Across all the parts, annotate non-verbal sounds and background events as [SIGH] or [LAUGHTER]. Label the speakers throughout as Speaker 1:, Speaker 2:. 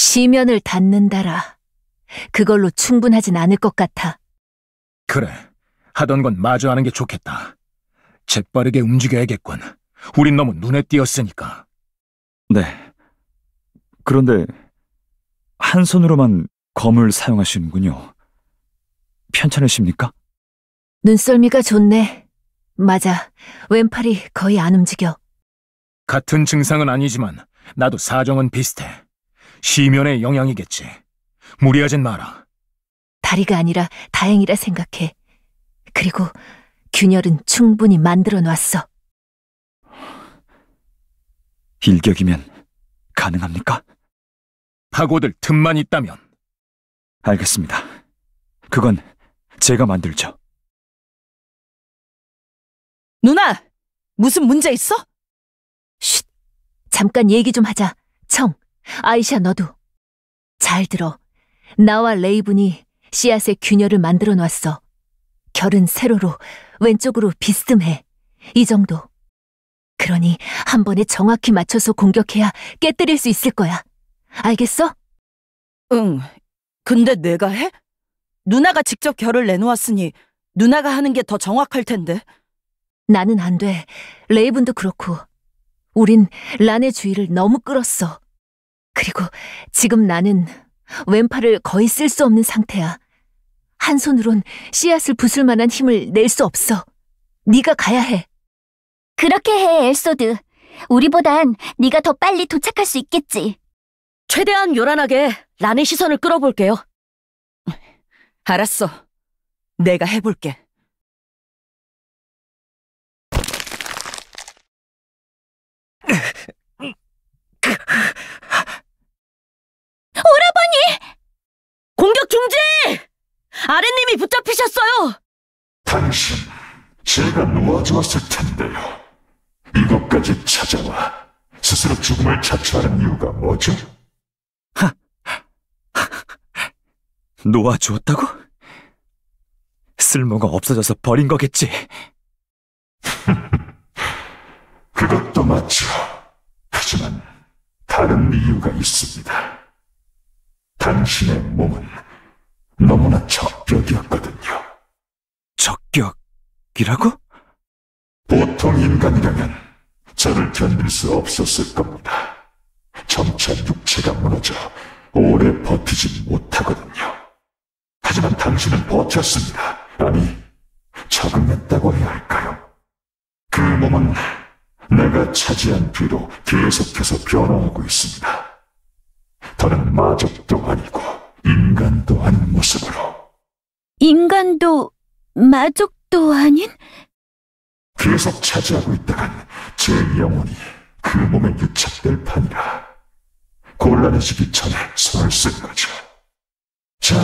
Speaker 1: 시면을 닫는다라. 그걸로 충분하진 않을 것 같아.
Speaker 2: 그래, 하던 건 마저 하는 게 좋겠다. 재빠르게 움직여야겠군. 우린 너무 눈에 띄었으니까.
Speaker 3: 네. 그런데 한 손으로만 검을 사용하시는군요. 편찮으십니까?
Speaker 1: 눈썰미가 좋네. 맞아. 왼팔이 거의 안 움직여.
Speaker 2: 같은 증상은 아니지만 나도 사정은 비슷해. 시면의 영향이겠지. 무리하진 마라.
Speaker 1: 다리가 아니라 다행이라 생각해. 그리고 균열은 충분히 만들어 놨어.
Speaker 4: 일격이면 가능합니까?
Speaker 5: 파고들 틈만 있다면. 알겠습니다. 그건 제가 만들죠. 누나! 무슨 문제
Speaker 1: 있어? 쉿! 잠깐 얘기 좀 하자. 청. 아이샤 너도. 잘 들어. 나와 레이븐이 씨앗의 균열을 만들어 놨어. 결은 세로로, 왼쪽으로 비스듬해. 이 정도. 그러니 한 번에 정확히 맞춰서 공격해야 깨뜨릴 수 있을 거야. 알겠어?
Speaker 6: 응. 근데 내가 해? 누나가 직접 결을 내놓았으니 누나가 하는 게 더 정확할 텐데.
Speaker 1: 나는 안 돼. 레이븐도 그렇고. 우린 란의 주의를 너무 끌었어. 그리고 지금 나는 왼팔을 거의 쓸 수 없는 상태야. 한 손으론 씨앗을 부술 만한 힘을 낼 수 없어. 네가 가야 해. 그렇게 해,
Speaker 7: 엘소드. 우리보단 네가 더 빨리 도착할 수 있겠지. 최대한 요란하게 라의 시선을 끌어볼게요. 알았어.
Speaker 5: 내가 해볼게.
Speaker 7: 할니 공격 중지! 아랫님이 붙잡히셨어요!
Speaker 4: 당신, 제가 놓아주었을 텐데요. 이것까지 찾아와 스스로 죽음을 자초하는 이유가 뭐죠? [LAUGHS] 놓아주었다고?
Speaker 3: 쓸모가 없어져서 버린 거겠지. [LAUGHS]
Speaker 4: 그것도 맞죠. 하지만 다른 이유가 있습니다. 당신의 몸은 너무나 적격이었거든요. 적격이라고? 보통 인간이라면 저를 견딜 수 없었을 겁니다. 점차 육체가 무너져 오래 버티지 못하거든요. 하지만 당신은 버텼습니다. 아니, 적응했다고 해야 할까요? 그 몸은 내가 차지한 뒤로 계속해서 변화하고 있습니다. 더는 마족도 아니고 인간도 아닌 모습으로.
Speaker 8: 인간도 마족도 아닌?
Speaker 4: 계속 차지하고 있다간 제 영혼이 그 몸에 유착될 판이라 곤란해지기 전에 손을 쓴 거죠. 자,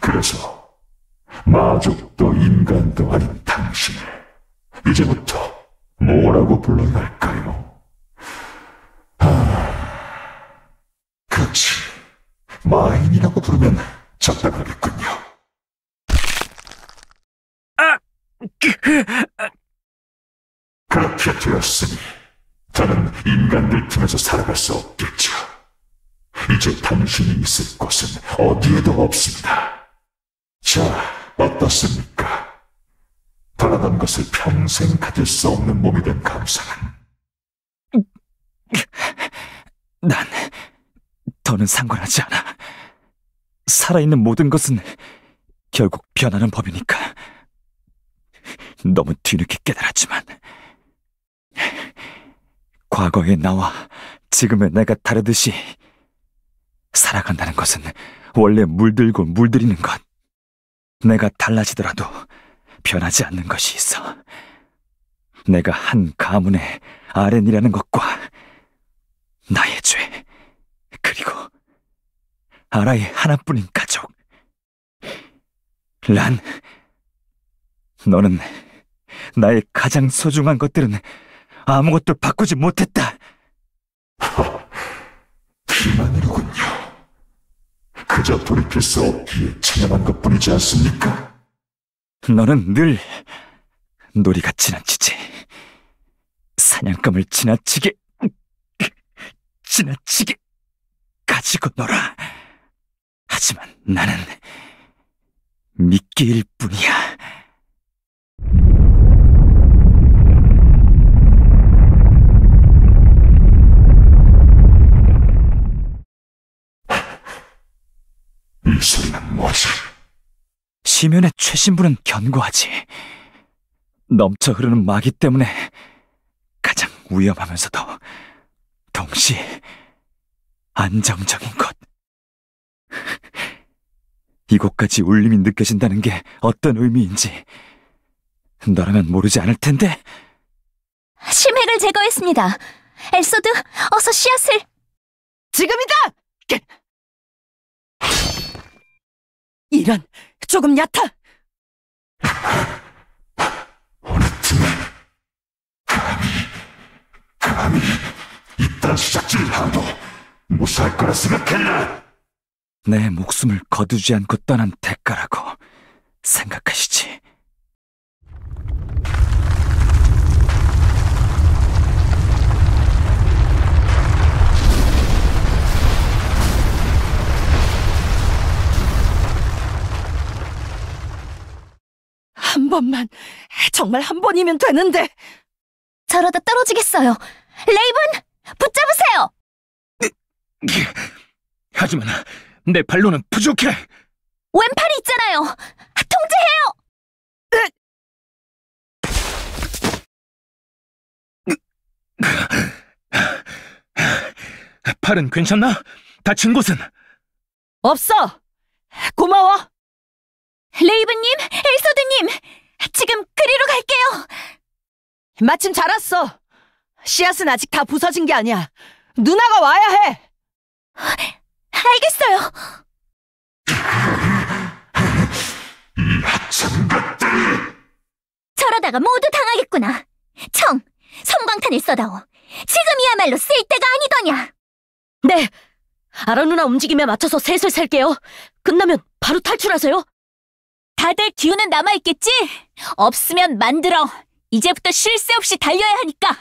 Speaker 4: 그래서 마족도 인간도 아닌 당신을 이제부터 뭐라고 불러야 할까요? 아... 것이 마인이라고 부르면 적당하겠군요. 아, 그, 렇게 되었으니 저는 인간들 틈에서 살아갈 수 없겠죠. 이제 당신이 있을 곳은 어디에도 없습니다. 자, 어떻습니까? 바아던 것을 평생 가질 수 없는 몸이 된 감사는 난...
Speaker 3: 더는 상관하지 않아. 살아있는 모든 것은 결국 변하는 법이니까. 너무 뒤늦게 깨달았지만, 과거의 나와 지금의 내가 다르듯이 살아간다는 것은 원래 물들고 물들이는 것. 내가 달라지더라도 변하지 않는 것이 있어. 내가 한 가문의 아랜이라는 것과 나의 죄, 그리고 아라의 하나뿐인 가족. 란, 너는 나의 가장 소중한 것들은 아무것도 바꾸지 못했다. 그만이로군요 그저 돌이킬 수 없기에 찬양한 것뿐이지 않습니까? 너는 늘 놀이가 지나치지. 사냥감을 지나치게,
Speaker 4: 지나치게.
Speaker 3: 가지고 놀아. 하지만 나는 미끼일 뿐이야. 이 소리는 뭐지? 시면의 최신부는 견고하지. 넘쳐 흐르는 마기 때문에 가장 위험하면서도 동시에 안정적인 것. [LAUGHS] 이곳까지 울림이 느껴진다는 게 어떤 의미인지 너라면 모르지 않을 텐데.
Speaker 5: 심해를 제거했습니다. 엘소드, 어서 씨앗을. 지금이다! 이런, 조금 얕아! 어느
Speaker 4: 틈에 감히 감히 이딴 시작질 하도 무사할 거라
Speaker 3: 생각했나? 내 목숨을 거두지 않고 떠난 대가라고 생각하시지.
Speaker 6: 한 번만, 정말 한 번이면 되는데. 저러다 떨어지겠어요. 레이븐, 붙잡으세요!
Speaker 5: 네, 하지만 내 발로는 부족해. 왼팔이 있잖아요. 통제해요. 팔은 괜찮나? 다친
Speaker 6: 곳은? 없어. 고마워. 레이브님,
Speaker 8: 엘서드님 지금 그리로 갈게요.
Speaker 6: 마침 잘 왔어. 씨앗은 아직 다 부서진 게 아니야. 누나가 와야 해.
Speaker 8: 알겠어요. 이하 저러다가 모두 당하겠구나. 청,
Speaker 7: 섬광탄을 써다오. 지금이야말로 쓸 때가 아니더냐. 네, 아라 누나 움직임에 맞춰서 셋을 셀게요. 끝나면 바로 탈출하세요. 다들
Speaker 9: 기운은 남아있겠지? 없으면 만들어. 이제부터 쉴 새 없이 달려야 하니까.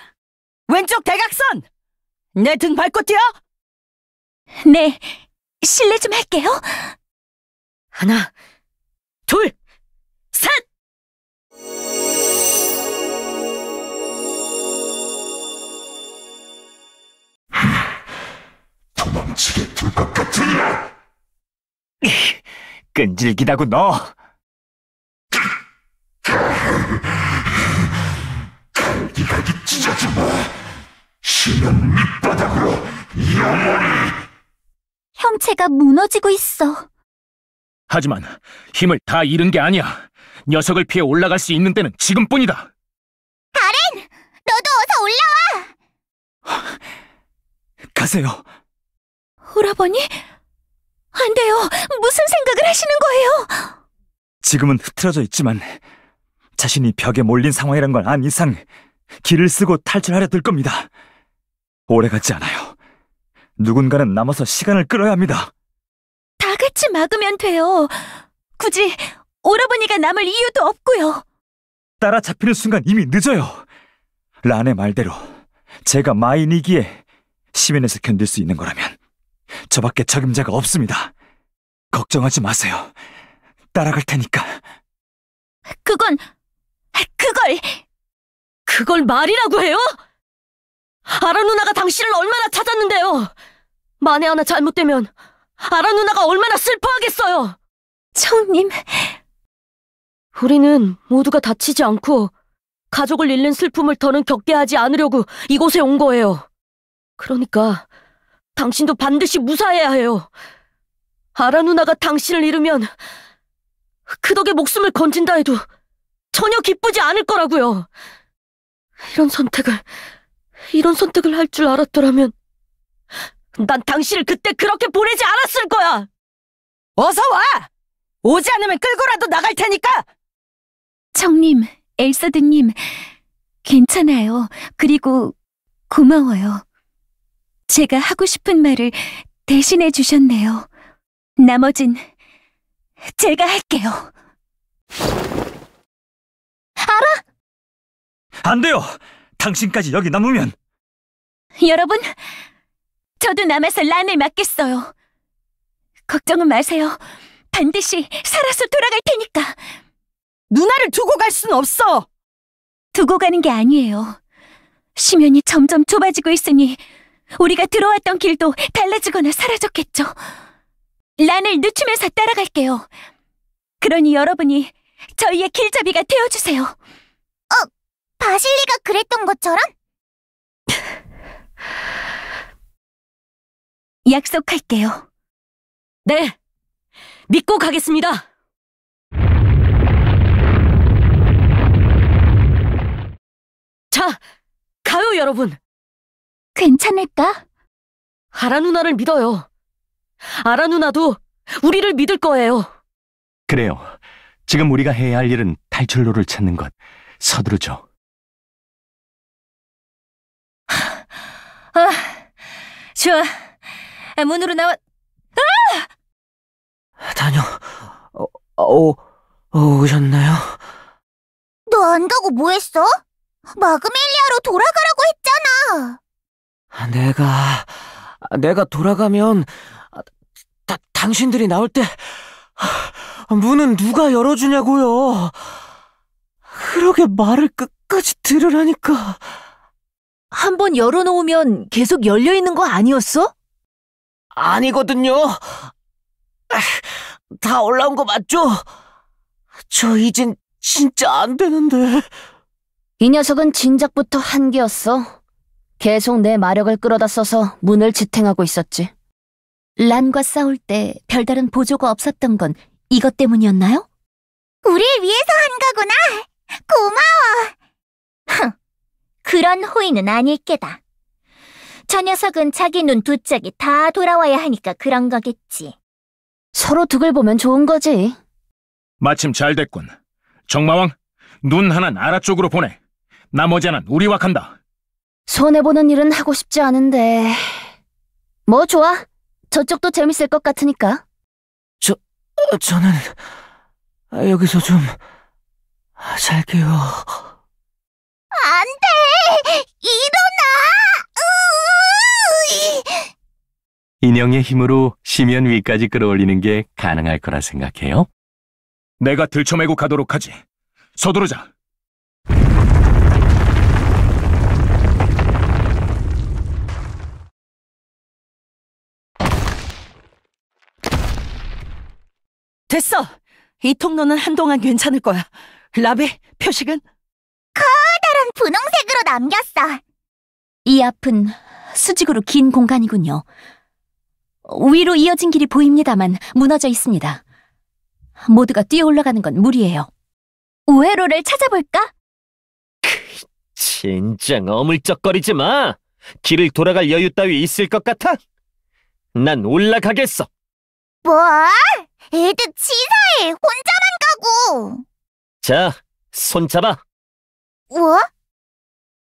Speaker 5: 왼쪽 대각선! 내등 밟고 뛰어! 네, 실례 좀 할게요. 하나, 둘, 셋!
Speaker 4: 도망치게 둘 것
Speaker 3: 같으냐? [LAUGHS] 끈질기다고 너!
Speaker 4: 갈기갈기 찢어지마 신은 밑바닥으로
Speaker 10: 영원히! 형체가 무너지고 있어.
Speaker 2: 하지만 힘을 다 잃은 게 아니야. 녀석을 피해 올라갈 수 있는 때는 지금뿐이다.
Speaker 8: 다렌 너도 어서 올라와! 가세요. 오라버니? 안 돼요. 무슨 생각을 하시는 거예요?
Speaker 3: 지금은 흐트러져 있지만 자신이 벽에 몰린 상황이란 걸 안 이상 길을 쓰고 탈출하려 들 겁니다. 오래 가지 않아요. 누군가는 남아서 시간을 끌어야 합니다.
Speaker 8: 다 같이 막으면 돼요. 굳이 오라버니가 남을 이유도 없고요.
Speaker 3: 따라잡히는 순간 이미 늦어요. 란의 말대로 제가 마인이기에 시민에서 견딜 수 있는 거라면 저밖에 적임자가 없습니다. 걱정하지 마세요. 따라갈 테니까.
Speaker 7: 그건 아, 그걸 그걸 말이라고 해요? 아라 누나가 당신을 얼마나 찾았는데요. 만에 하나 잘못되면 아라 누나가 얼마나 슬퍼하겠어요. 청님. 우리는 모두가 다치지 않고 가족을 잃는 슬픔을 더는 겪게 하지 않으려고 이곳에 온 거예요. 그러니까 당신도 반드시 무사해야 해요. 아라 누나가 당신을 잃으면 그 덕에 목숨을 건진다 해도 전혀 기쁘지 않을 거라고요. 이런 선택을 이런 선택을 할 줄 알았더라면 난 당신을 그때 그렇게
Speaker 6: 보내지 않았을 거야! 어서 와! 오지 않으면 끌고라도 나갈 테니까!
Speaker 8: 청님, 엘서드님, 괜찮아요. 그리고 고마워요. 제가 하고 싶은 말을 대신해 주셨네요. 나머진 제가 할게요. 알아?
Speaker 3: 안 돼요! 당신까지 여기 남으면
Speaker 8: 여러분, 저도 남아서 란을 맡겠어요. 걱정은 마세요. 반드시 살아서 돌아갈 테니까. 누나를 두고 갈 순 없어! 두고 가는 게 아니에요. 심연이 점점 좁아지고 있으니 우리가 들어왔던 길도 달라지거나 사라졌겠죠. 란을 늦추면서 따라갈게요. 그러니 여러분이 저희의 길잡이가 되어주세요. 바실리가 그랬던 것처럼? [LAUGHS] 약속할게요.
Speaker 5: 네,
Speaker 7: 믿고 가겠습니다. 자, 가요 여러분. 괜찮을까? 아라 누나를 믿어요. 아라 누나도 우리를 믿을 거예요.
Speaker 11: 그래요. 지금 우리가 해야 할 일은 탈출로를 찾는 것. 서두르죠.
Speaker 5: 아, 좋아. 아, 문으로 나와. 아!
Speaker 11: 다녀. 어, 어, 어 오셨나요?
Speaker 5: 너 안 가고 뭐 했어? 마그멜리아로 돌아가라고
Speaker 9: 했잖아.
Speaker 3: 아, 내가 아, 내가 돌아가면 다, 당신들이 나올 때 문은 누가 열어주냐고요.
Speaker 1: 그러게 말을 끝까지 들으라니까. 한번 열어놓으면 계속 열려있는 거 아니었어? 아니거든요. 아, 다 올라온 거 맞죠? 저
Speaker 10: 이젠 진짜 안 되는데. 이 녀석은 진작부터 한계였어. 계속 내 마력을 끌어다 써서 문을 지탱하고 있었지. 란과 싸울 때 별다른 보조가 없었던 건 이것 때문이었나요? 우리를 위해서 한 거구나! 고마워! 그런 호의는 아닐 게다. 저 녀석은 자기 눈 두짝이 다 돌아와야 하니까 그런 거겠지. 서로 득을 보면 좋은 거지.
Speaker 2: 마침 잘 됐군. 정마왕, 눈 하나는 아라 쪽으로 보내. 나머지 하나는 우리와 간다.
Speaker 10: 손해보는 일은 하고 싶지 않은데... 뭐 좋아. 저쪽도 재밌을 것 같으니까. 저, 저는... 여기서 좀... 잘게요. 안 돼! 일어나!
Speaker 11: 인형의 힘으로 심연 위까지 끌어올리는 게 가능할 거라 생각해요? 내가 들쳐매고 가도록
Speaker 2: 하지. 서두르자.
Speaker 6: 됐어! 이 통로는 한동안 괜찮을 거야. 라비, 표식은? 가! 분홍색으로 남겼어.
Speaker 10: 이 앞은 수직으로 긴 공간이군요. 위로 이어진 길이 보입니다만 무너져 있습니다. 모두가 뛰어 올라가는 건 무리예요. 우회로를 찾아볼까?
Speaker 11: 진정 어물쩍거리지 마. 길을 돌아갈 여유 따위 있을 것 같아? 난 올라가겠어.
Speaker 5: 뭐? 애들 치사해. 혼자만 가고. 자, 손잡아.
Speaker 6: 뭐?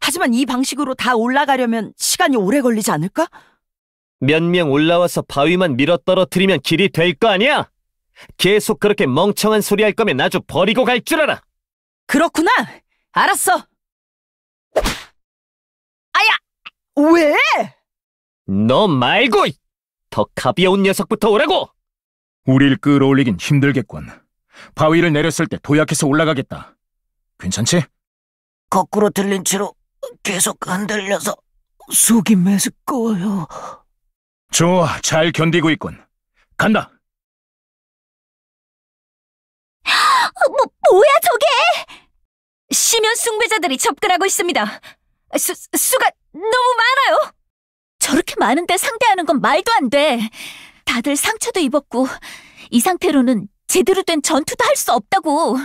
Speaker 6: 하지만 이 방식으로 다 올라가려면 시간이 오래 걸리지 않을까?
Speaker 11: 몇 명 올라와서 바위만 밀어 떨어뜨리면 길이 될 거 아니야? 계속 그렇게 멍청한 소리 할 거면 아주 버리고
Speaker 6: 갈 줄 알아. 그렇구나. 알았어. 아야! 왜?
Speaker 5: 너 말고! 더 가벼운
Speaker 2: 녀석부터 오라고! 우릴 끌어올리긴 힘들겠군. 바위를 내렸을 때 도약해서 올라가겠다. 괜찮지? 거꾸로 들린 채로 계속
Speaker 5: 흔들려서 속이 메스꺼워요. 좋아, 잘 견디고 있군. 간다. 아, 뭐, 뭐야 저게! 심연 숭배자들이 접근하고 있습니다. 수,
Speaker 9: 수가 너무 많아요! 저렇게 많은데 상대하는 건 말도 안 돼. 다들 상처도 입었고 이 상태로는 제대로 된 전투도 할 수 없다고.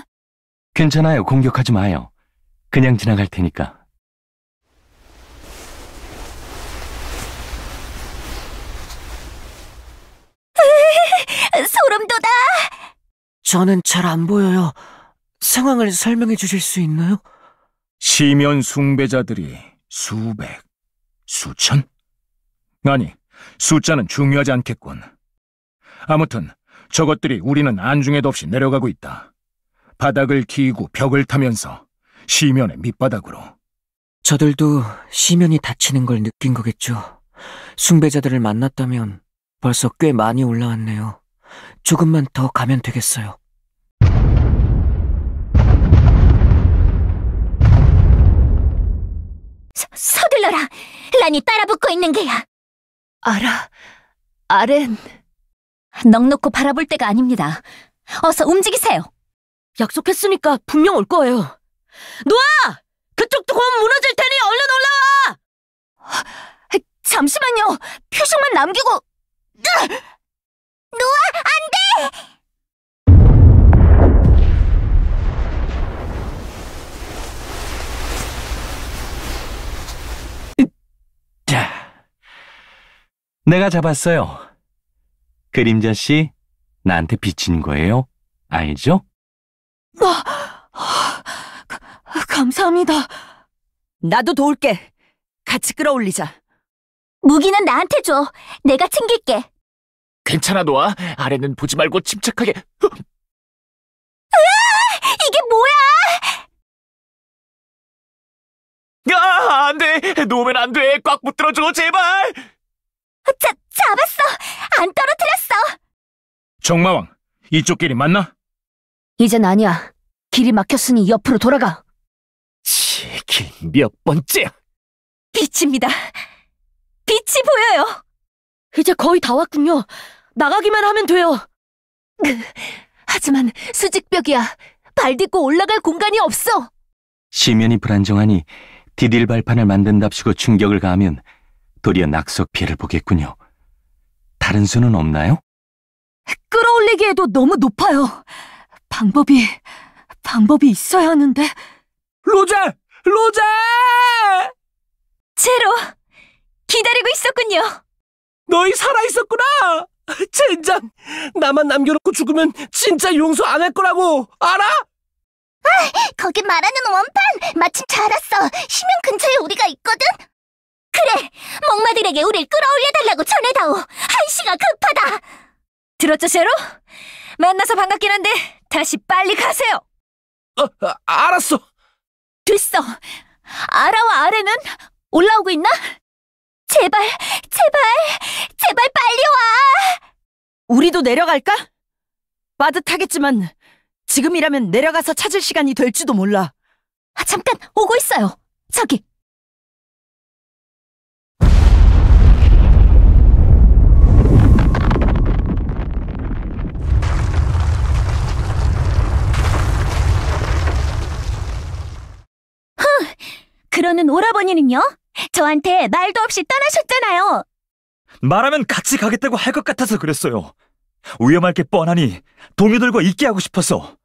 Speaker 11: 괜찮아요. 공격하지 마요. 그냥 지나갈 테니까.
Speaker 7: 소름돋아! 저는 잘 안 보여요. 상황을 설명해 주실 수 있나요?
Speaker 2: 시면 숭배자들이 수백, 수천? 아니, 숫자는 중요하지 않겠군. 아무튼 저것들이 우리는 안중에도 없이 내려가고 있다. 바닥을 기고 벽을 타면서 시면의 밑바닥으로. 저들도 시면이 닫히는걸 느낀 거겠죠. 숭배자들을 만났다면 벌써 꽤
Speaker 3: 많이 올라왔네요. 조금만 더 가면 되겠어요.
Speaker 10: 서, 서둘러라! 란이 따라붙고 있는 게야! 알아, 아렌. 넉넉고 바라볼 때가 아닙니다. 어서 움직이세요! 약속했으니까
Speaker 7: 분명 올 거예요. 노아!
Speaker 10: 그쪽도 곧 무너질 테니
Speaker 5: 얼른 올라와! 잠시만요! 표정만 남기고... 으악! 노아, 안 돼!
Speaker 11: 내가 잡았어요. 그림자 씨, 나한테 비친 거예요. 알죠?
Speaker 6: 뭐, 감사합니다. 나도 도울게.
Speaker 10: 같이 끌어올리자. 무기는 나한테 줘. 내가 챙길게.
Speaker 5: 괜찮아, 노아. 아래는 보지 말고 침착하게. 으아! 이게 뭐야! 아, 안 돼! 놓으면 안 돼! 꽉 붙들어줘, 제발! 자, 잡았어! 안 떨어뜨렸어!
Speaker 2: 정마왕, 이쪽 길이 맞나?
Speaker 10: 이젠 아니야.
Speaker 7: 길이 막혔으니 옆으로 돌아가.
Speaker 2: 치, 길 몇 번째야?
Speaker 7: 빛입니다. 빛이 보여요! 이제 거의 다 왔군요. 나가기만 하면 돼요. [LAUGHS] 하지만 수직벽이야. 발
Speaker 1: 딛고 올라갈 공간이 없어.
Speaker 11: 시면이 불안정하니 디딜 발판을 만든답시고 충격을 가하면 도리어 낙석 피해를 보겠군요. 다른 수는 없나요?
Speaker 6: 끌어올리기에도 너무 높아요. 방법이, 방법이
Speaker 7: 있어야 하는데.
Speaker 6: 로제! 로제!
Speaker 5: 제로! 기다리고 있었군요. 너희 살아있었구나!
Speaker 9: 젠장! 나만 남겨놓고 죽으면 진짜 용서 안 할 거라고! 알아?
Speaker 10: 아, 거기 말하는 원판! 마침 잘 왔어! 심연 근처에 우리가 있거든? 그래!
Speaker 8: 목마들에게 우릴
Speaker 10: 끌어올려달라고 전해다오! 한시가 급하다!
Speaker 9: 들었죠, 셰로? 만나서 반갑긴 한데 다시 빨리 가세요! 어, 어 알았어! 됐어! 아라와 아래는
Speaker 6: 올라오고 있나? 제발, 제발, 제발 빨리 와! 우리도 내려갈까? 빠듯하겠지만 지금이라면 내려가서 찾을 시간이 될지도 몰라. 아, 잠깐 오고 있어요. 저기.
Speaker 8: 흥, 그러는 오라버니는요? 저한테 말도 없이 떠나셨잖아요.
Speaker 3: 말하면 같이 가겠다고 할 것 같아서 그랬어요. 위험할 게 뻔하니 동료들과 있게 하고 싶어서.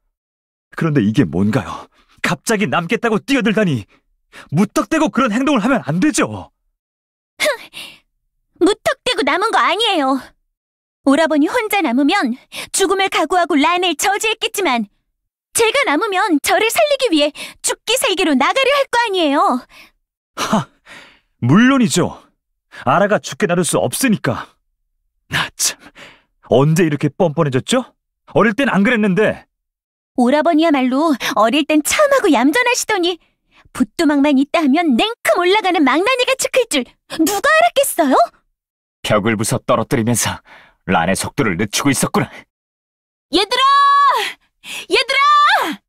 Speaker 3: 그런데 이게 뭔가요? 갑자기 남겠다고 뛰어들다니. 무턱대고 그런 행동을 하면 안
Speaker 8: 되죠. 흥, 무턱대고 남은 거 아니에요. 오라버니 혼자 남으면 죽음을 각오하고 란을 저지했겠지만 제가 남으면 저를 살리기 위해 죽기 세기로 나가려 할 거 아니에요.
Speaker 3: 하, 물론이죠. 아라가 죽게 놔둘 수 없으니까. 나 참, 언제 이렇게 뻔뻔해졌죠? 어릴 땐 안 그랬는데.
Speaker 8: 오라버니야말로 어릴 땐 참하고 얌전하시더니 붓도막만 있다 하면 냉큼 올라가는 망나니가 측할 줄 누가 알았겠어요?
Speaker 3: 벽을 부서 떨어뜨리면서 란의 속도를 늦추고 있었구나.
Speaker 8: 얘들아! 얘들아!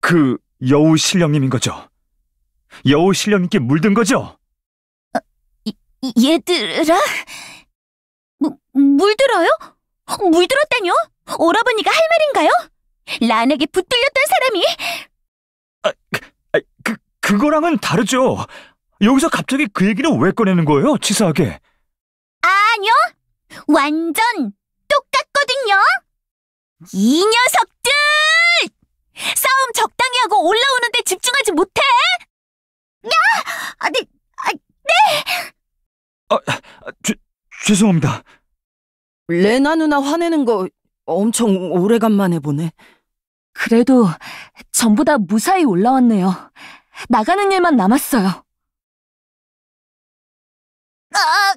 Speaker 3: 그 여우 신령님인 거죠? 여우 신령님께 물든 거죠?
Speaker 8: 얘들아? 뭐, 물들어요? 물들었다뇨? 오라버니가 할 말인가요? 란에게 붙들렸던 사람이? 아,
Speaker 3: 그, 아, 그 그거랑은 다르죠. 여기서 갑자기 그 얘기를 왜 꺼내는 거예요, 치사하게?
Speaker 8: 아니요! 완전 똑같거든요! 이 녀석들! 싸움 적당히 하고 올라오는데 집중하지 못해! 야! 아, 네, 아,
Speaker 5: 네! 아, 죄, 죄송합니다.
Speaker 6: 레나 누나 화내는 거 엄청 오래간만에 보네. 그래도 전부 다 무사히 올라왔네요. 나가는 일만 남았어요.
Speaker 5: 아, 아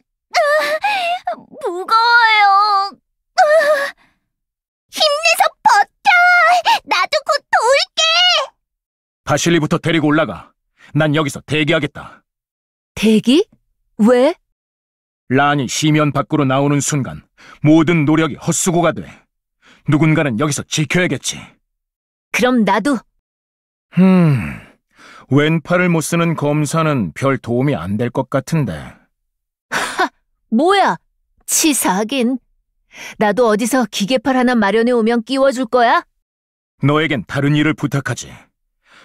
Speaker 5: 무거워요. 아, 힘내서 버텨! 나도 곧
Speaker 4: 도울게!
Speaker 2: 바실리부터 데리고 올라가. 난 여기서 대기하겠다.
Speaker 1: 대기? 왜?
Speaker 2: 란이 시면 밖으로 나오는 순간 모든 노력이 헛수고가 돼. 누군가는 여기서 지켜야겠지.
Speaker 1: 그럼 나도.
Speaker 2: 흠, 왼팔을 못 쓰는 검사는 별 도움이 안 될 것 같은데.
Speaker 1: 하, 뭐야? 치사하긴. 나도 어디서 기계팔 하나 마련해 오면 끼워줄 거야?
Speaker 2: 너에겐 다른 일을 부탁하지.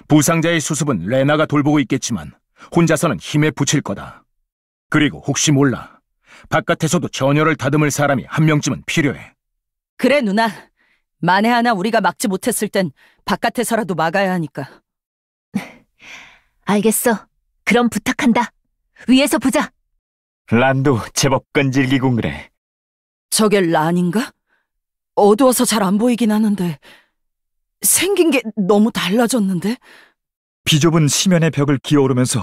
Speaker 2: 부상자의 수습은 레나가 돌보고 있겠지만 혼자서는 힘에 부칠 거다. 그리고 혹시 몰라. 바깥에서도 전열을 다듬을 사람이 한 명쯤은 필요해.
Speaker 6: 그래 누나. 만에 하나 우리가 막지 못했을 땐 바깥에서라도 막아야 하니까. [LAUGHS] 알겠어. 그럼 부탁한다. 위에서 보자.
Speaker 3: 란도 제법 끈질기군 그래.
Speaker 6: 저게 란인가? 어두워서 잘 안 보이긴 하는데 생긴 게 너무 달라졌는데?
Speaker 3: 비좁은 시면의 벽을 기어오르면서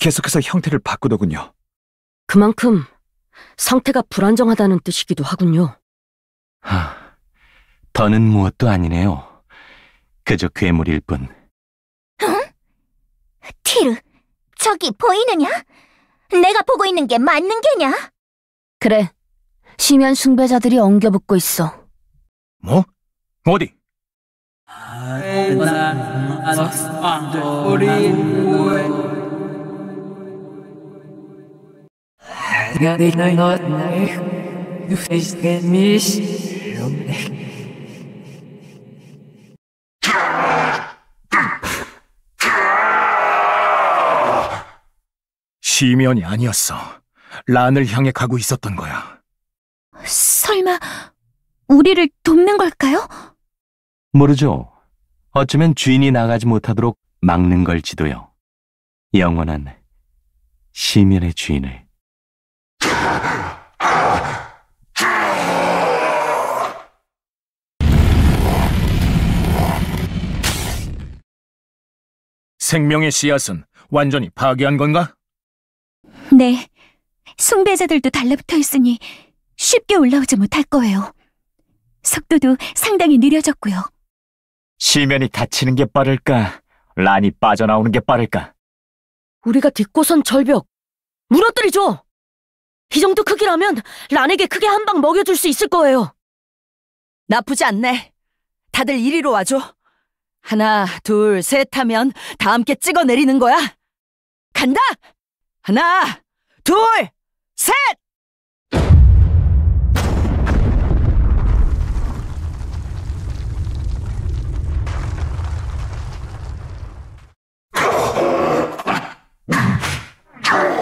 Speaker 3: 계속해서 형태를
Speaker 11: 바꾸더군요.
Speaker 7: 그만큼 상태가 불안정하다는 뜻이기도 하군요.
Speaker 11: 하, 더는 무엇도 아니네요. 그저 괴물일 뿐. 응?
Speaker 5: 티르, 저기 보이느냐?
Speaker 10: 내가 보고 있는 게 맞는 게냐? 그래, 심연 숭배자들이 엉겨붙고 있어.
Speaker 5: 뭐? 어디?
Speaker 9: Ja, dich nein, nein, du verstehst
Speaker 4: mich und ich.
Speaker 2: 지면이 아니었어. 란을 향해 가고 있었던 거야.
Speaker 8: 설마 우리를 돕는 걸까요?
Speaker 2: 모르죠. 어쩌면
Speaker 11: 주인이 나가지 못하도록 막는 걸지도요. 영원한 시면의 주인을.
Speaker 2: 생명의 씨앗은 완전히 파괴한 건가?
Speaker 8: 네. 숭배자들도 달라붙어 있으니 쉽게 올라오지 못할
Speaker 7: 거예요. 속도도 상당히 느려졌고요.
Speaker 3: 시면이 다치는 게 빠를까? 란이 빠져나오는 게 빠를까?
Speaker 7: 우리가 뒷고선 절벽 무너뜨리죠! 이 정도 크기라면 란에게 크게 한 방 먹여줄 수 있을
Speaker 6: 거예요. 나쁘지 않네. 다들 이리로 와줘. 하나, 둘, 셋 하면 다 함께 찍어 내리는 거야. 간다! 하나, 둘, 셋!
Speaker 5: [LAUGHS]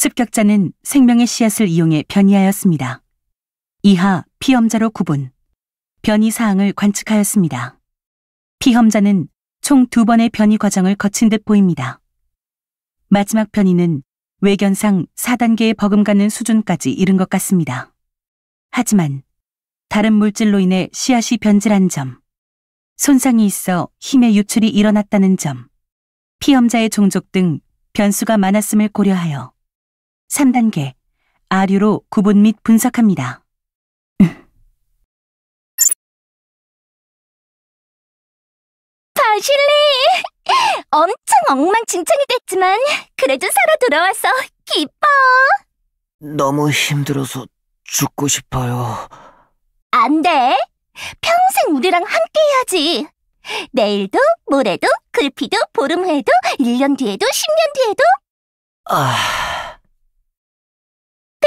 Speaker 12: 습격자는 생명의 씨앗을 이용해 변이하였습니다. 이하 피험자로 구분. 변이 사항을 관측하였습니다. 피험자는 총 두 번의 변이 과정을 거친 듯 보입니다. 마지막 변이는 외견상 4단계에 버금가는 수준까지 이른 것 같습니다. 하지만 다른 물질로 인해 씨앗이 변질한 점, 손상이 있어 힘의 유출이 일어났다는 점, 피험자의 종족 등 변수가 많았음을 고려하여 3단계 아류로 구분 및 분석합니다.
Speaker 5: 바실리! 엄청 엉망진창이 됐지만 그래도 살아 돌아와서 기뻐!
Speaker 1: 너무 힘들어서 죽고 싶어요.
Speaker 10: 안 돼! 평생 우리랑 함께 해야지! 내일도, 모레도, 글피도, 보름 후에도,
Speaker 5: 1년 뒤에도, 10년 뒤에도 아...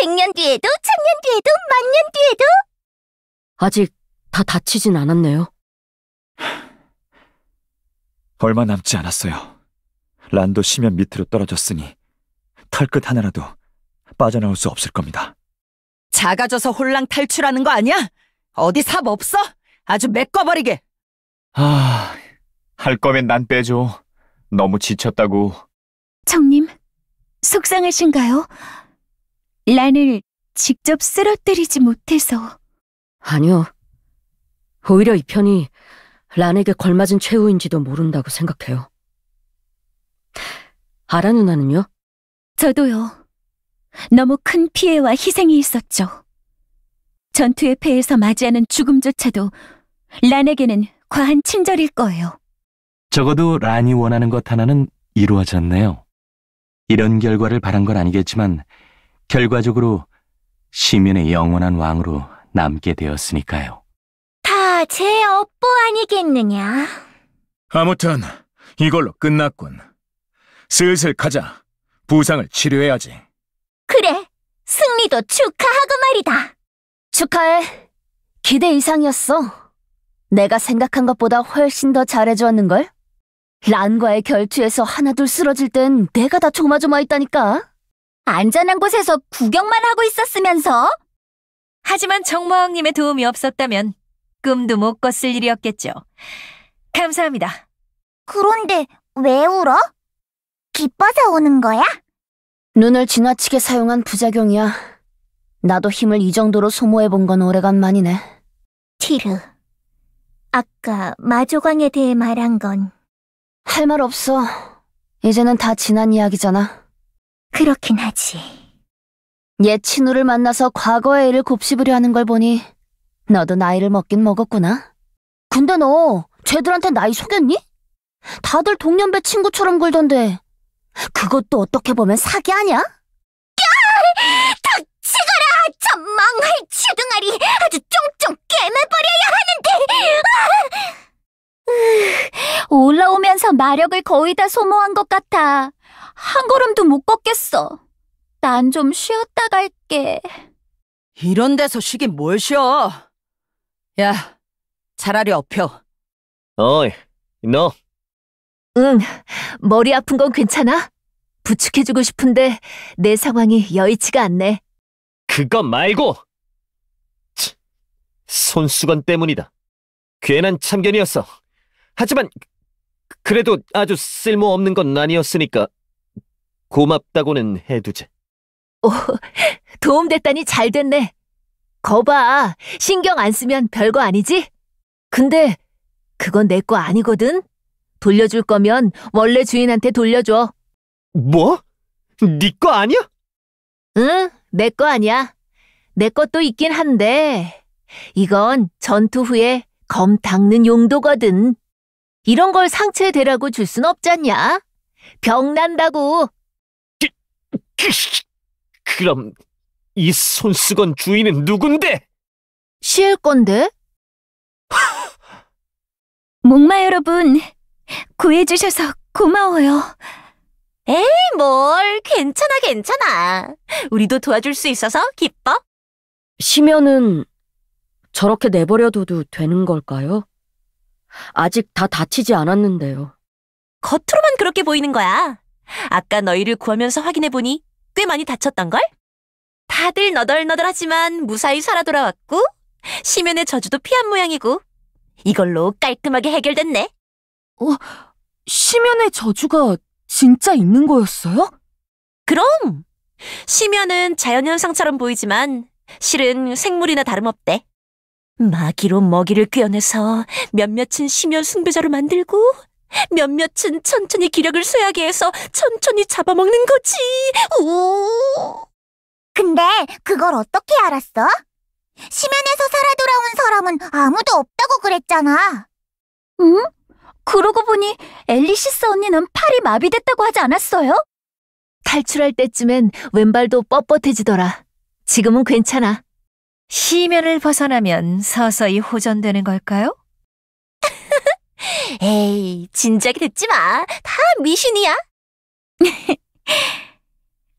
Speaker 5: 백년 뒤에도, 천년 뒤에도, 만년 뒤에도?
Speaker 7: 아직 다 다치진 않았네요.
Speaker 3: 얼마 남지 않았어요. 란도 심연 밑으로 떨어졌으니 털끝 하나라도 빠져나올 수 없을 겁니다.
Speaker 6: 작아져서 홀랑 탈출하는 거 아니야? 어디 삽 없어? 아주
Speaker 8: 메꿔버리게.
Speaker 3: 아, 할 거면 난 빼줘. 너무 지쳤다고.
Speaker 8: 청님, 속상하신가요? 란을
Speaker 7: 직접 쓰러뜨리지
Speaker 8: 못해서.
Speaker 7: 아니요. 오히려 이 편이 란에게 걸맞은 최후인지도 모른다고 생각해요. 아라 누나는요? 저도요. 너무 큰 피해와
Speaker 8: 희생이 있었죠. 전투의 패에서 맞이하는 죽음조차도 란에게는 과한 친절일 거예요.
Speaker 11: 적어도 란이 원하는 것 하나는 이루어졌네요. 이런 결과를 바란 건 아니겠지만 결과적으로 시민의 영원한 왕으로 남게 되었으니까요.
Speaker 8: 다 제 업보 아니겠느냐?
Speaker 2: 아무튼 이걸로 끝났군. 슬슬 가자. 부상을 치료해야지.
Speaker 8: 그래, 승리도
Speaker 10: 축하하고 말이다. 축하해. 기대 이상이었어. 내가 생각한 것보다 훨씬 더 잘해주었는걸? 란과의 결투에서 하나둘 쓰러질 땐 내가 다 조마조마했다니까. 안전한 곳에서 구경만 하고 있었으면서?
Speaker 9: 하지만 정모왕님의 도움이 없었다면 꿈도 못 꿨을 일이었겠죠. 감사합니다. 그런데 왜 울어? 기뻐서 우는 거야?
Speaker 10: 눈을 지나치게 사용한 부작용이야. 나도 힘을 이 정도로 소모해본 건 오래간만이네. 티르, 아까 마조광에 대해 말한 건 할 말 없어. 이제는 다 지난 이야기잖아. 그렇긴 하지. 옛 친우를 만나서 과거의 일을 곱씹으려 하는 걸 보니 너도 나이를 먹긴 먹었구나. 근데 너 쟤들한테 나이 속였니? 다들 동년배 친구처럼 굴던데 그것도 어떻게 보면 사기 아니야? 야!
Speaker 5: 닥치거라! 저 망할 주둥아리 아주 쫑쫑 깨매버려야 하는데! 아!
Speaker 10: [LAUGHS] 올라오면서 마력을 거의 다 소모한 것 같아. 한 걸음도 못 걷겠어. 난 좀 쉬었다 갈게.
Speaker 6: 이런 데서 쉬긴 뭘 쉬어. 야, 차라리 엎혀. 어이, 너. 응, 머리 아픈
Speaker 1: 건 괜찮아? 부축해주고 싶은데 내 상황이 여의치가 않네.
Speaker 11: 그거 말고! 치, 손수건 때문이다. 괜한 참견이었어. 하지만 그래도 아주 쓸모없는 건 아니었으니까 고맙다고는 해두지.
Speaker 1: 오, 도움됐다니 잘 됐네. 거봐, 신경 안 쓰면 별거 아니지? 근데 그건 내 거 아니거든. 돌려줄 거면 원래 주인한테 돌려줘. 뭐? 네 거 아니야? 응, 내 거 아니야. 내 것도 있긴 한데 이건 전투 후에 검 닦는 용도거든. 이런 걸 상체 대라고 줄 순 없잖냐? 병 난다고. 그럼 이 손수건 주인은 누군데?
Speaker 8: 쉬일 건데? [LAUGHS] 목마 여러분, 구해주셔서 고마워요.
Speaker 9: 에이, 뭘. 괜찮아, 괜찮아. 우리도 도와줄 수 있어서
Speaker 7: 기뻐. 심면은 저렇게 내버려둬도 되는 걸까요? 아직 다 다치지 않았는데요.
Speaker 9: 겉으로만 그렇게 보이는 거야. 아까 너희를 구하면서 확인해보니 꽤 많이 다쳤던걸? 다들 너덜너덜하지만 무사히 살아 돌아왔고 시면의 저주도 피한 모양이고 이걸로 깔끔하게 해결됐네. 어, 시면의 저주가 진짜 있는 거였어요? 그럼! 시면은 자연현상처럼 보이지만 실은 생물이나 다름없대. 마귀로 먹이를 꿰어내서 몇몇은 심연 숭배자로 만들고 몇몇은 천천히 기력을 쇠하게 해서 천천히 잡아먹는 거지. 오. 근데 그걸
Speaker 8: 어떻게 알았어? 심연에서 살아 돌아온 사람은 아무도 없다고 그랬잖아. 응? 그러고 보니 엘리시스 언니는 팔이 마비됐다고
Speaker 1: 하지 않았어요? 탈출할 때쯤엔 왼발도 뻣뻣해지더라. 지금은 괜찮아. 시면을 벗어나면 서서히 호전되는 걸까요? [LAUGHS]
Speaker 8: 에이, 진작에 듣지 마. 다 미신이야. [LAUGHS]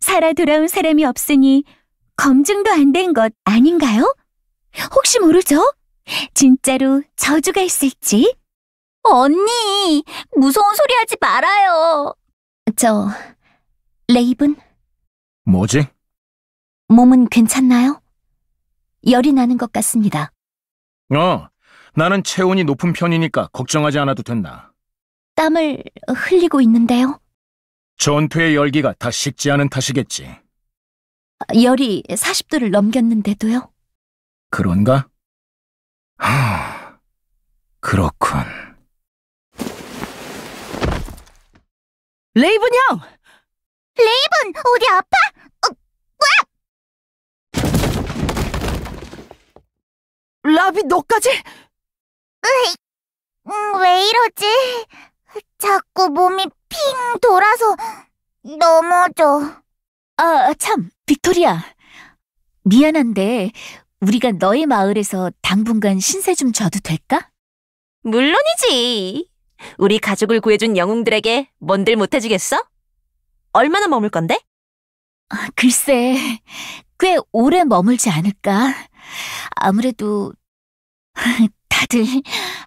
Speaker 8: 살아 돌아온 사람이 없으니 검증도 안 된 것 아닌가요? 혹시 모르죠? 진짜로 저주가 있을지? 언니, 무서운 소리 하지 말아요.
Speaker 5: 저, 레이븐? 뭐지? 몸은
Speaker 10: 괜찮나요? 열이 나는 것 같습니다.
Speaker 2: 어, 나는 체온이 높은 편이니까 걱정하지 않아도 된다.
Speaker 10: 땀을 흘리고 있는데요.
Speaker 2: 전투의 열기가 다 식지 않은 탓이겠지.
Speaker 10: 열이 40도를
Speaker 5: 넘겼는데도요.
Speaker 2: 그런가? 하,
Speaker 4: 그렇군.
Speaker 5: 레이븐 형! 레이븐, 어디 아파? 어, 와! 라비 너까지? 으이,
Speaker 9: 음, 왜 이러지? 자꾸 몸이 핑 돌아서
Speaker 1: 넘어져. 아, 참, 빅토리아. 미안한데 우리가 너의 마을에서 당분간 신세 좀 져도 될까?
Speaker 9: 물론이지. 우리 가족을 구해준 영웅들에게 뭔들 못해주겠어? 얼마나 머물 건데? 아, 글쎄, 꽤 오래
Speaker 1: 머물지 않을까? 아무래도 [LAUGHS] 다들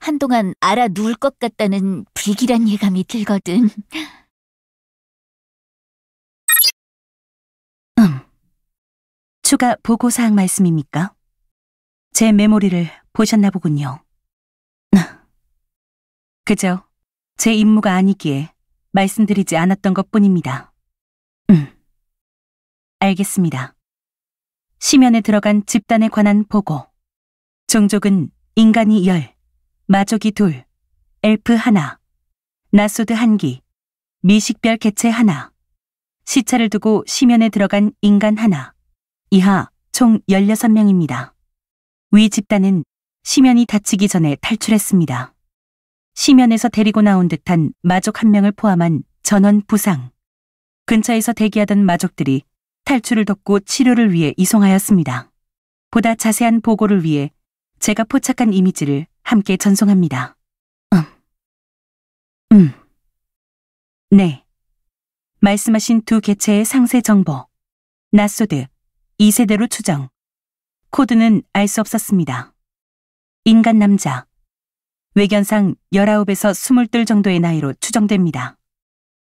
Speaker 1: 한동안 알아 누울 것 같다는 불길한 예감이 들거든.
Speaker 5: 음. 추가
Speaker 12: 보고사항 말씀입니까? 제 메모리를 보셨나 보군요. 음. 그저 제 임무가 아니기에 말씀드리지 않았던 것 뿐입니다. 음. 알겠습니다. 심연에 들어간 집단에 관한 보고. 종족은 인간이 열, 마족이 둘, 엘프 하나, 나소드 한기, 미식별 개체 하나, 시차를 두고 심연에 들어간 인간 하나, 이하 총 16명입니다. 위 집단은 심연이 다치기 전에 탈출했습니다. 심연에서 데리고 나온 듯한 마족 한 명을 포함한 전원 부상. 근처에서 대기하던 마족들이 탈출을 돕고 치료를 위해 이송하였습니다. 보다 자세한 보고를 위해 제가 포착한 이미지를 함께 전송합니다. 음. 음. 네. 말씀하신 두 개체의 상세 정보. 나소드 2세대로 추정. 코드는 알 수 없었습니다. 인간 남자. 외견상 19에서 22 정도의 나이로 추정됩니다.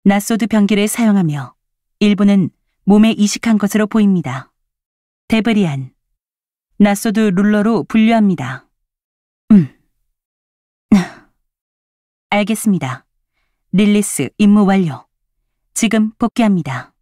Speaker 12: 나소드 변기를 사용하며 일부는 몸에 이식한 것으로 보입니다. 데브리안. 나소드 룰러로 분류합니다. 음. [LAUGHS] 알겠습니다. 릴리스 임무 완료.
Speaker 5: 지금 복귀합니다.